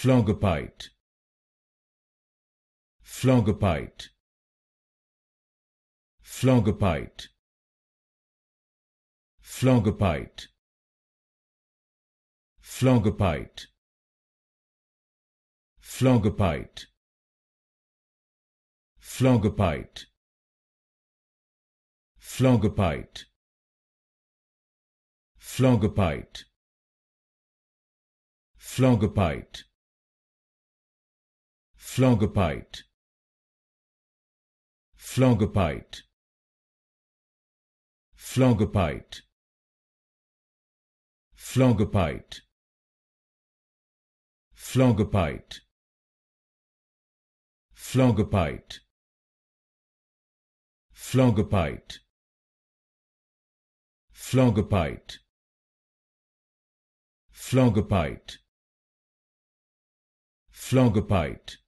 Pflaugerpite. Pflaugerpite. Pflaugerpite. Pflaugerpite. Pflaugerpite. Pflaugerpite. Pflaugerpite. Pflaugerpite. Pflaugerpite. Pflaugerpite. Pflaugerpite Pflaugerpite Pflaugerpite Pflaugerpite Pflaugerpite Pflaugerpite Pflaugerpite Pflaugerpite Pflaugerpite Pflaugerpite